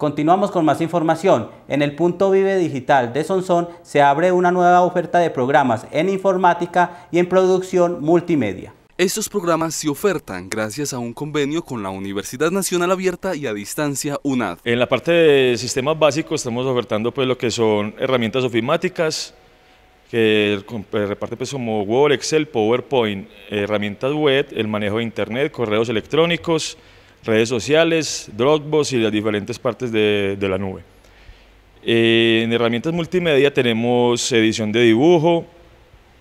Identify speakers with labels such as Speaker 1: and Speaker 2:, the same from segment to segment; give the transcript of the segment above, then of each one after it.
Speaker 1: Continuamos con más información. En el punto Vive Digital de Sonsón se abre una nueva oferta de programas en informática y en producción multimedia. Estos programas se ofertan gracias a un convenio con la Universidad Nacional Abierta y a Distancia UNAD. En la parte de sistemas básicos estamos ofertando pues lo que son herramientas ofimáticas, que eh, reparte pues como Word, Excel, PowerPoint, herramientas web, el manejo de Internet, correos electrónicos, redes sociales, Dropbox y las diferentes partes de, la nube. Eh, en herramientas multimedia tenemos edición de dibujo,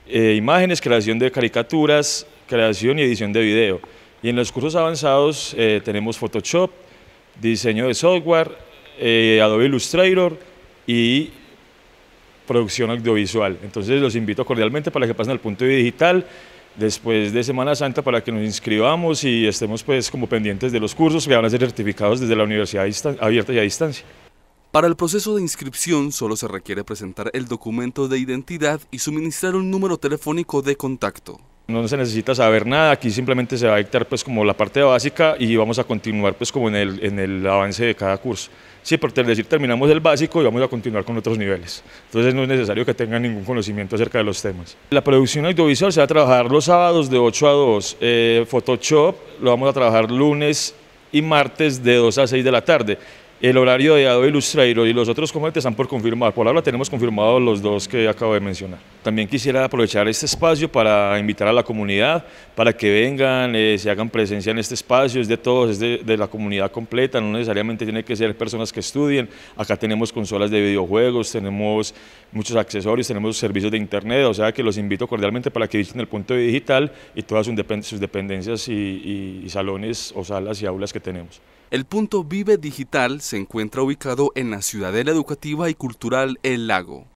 Speaker 1: eh, imágenes, creación de caricaturas, creación y edición de video. Y en los cursos avanzados eh, tenemos Photoshop, diseño de software, Adobe Illustrator y producción audiovisual. Entonces los invito cordialmente para que pasen al punto de digital después de Semana Santa para que nos inscribamos y estemos pues como pendientes de los cursos que van a ser certificados desde la Universidad Abierta y a Distancia. Para el proceso de inscripción solo se requiere presentar el documento de identidad y suministrar un número telefónico de contacto. No se necesita saber nada, aquí simplemente se va a dictar pues como la parte básica y vamos a continuar pues como en el, avance de cada curso. Sí, por decir, terminamos el básico y vamos a continuar con otros niveles. Entonces no es necesario que tengan ningún conocimiento acerca de los temas. La producción audiovisual se va a trabajar los sábados de 8 a 2. Eh, Photoshop lo vamos a trabajar lunes y martes de 2 a 6 de la tarde. El horario de Adobe Illustrator y los otros componentes están por confirmar. Por ahora tenemos confirmados los dos que acabo de mencionar. También quisiera aprovechar este espacio para invitar a la comunidad, para que vengan, eh, se hagan presencia en este espacio. Es de todos, es de, la comunidad completa, no necesariamente tiene que ser personas que estudien. Acá tenemos consolas de videojuegos, tenemos muchos accesorios, tenemos servicios de internet. O sea que los invito cordialmente para que visiten el punto digital y todas sus, dependencias y salones o salas y aulas que tenemos. El punto Vive Digital se encuentra ubicado en la Ciudadela Educativa y Cultural El Lago,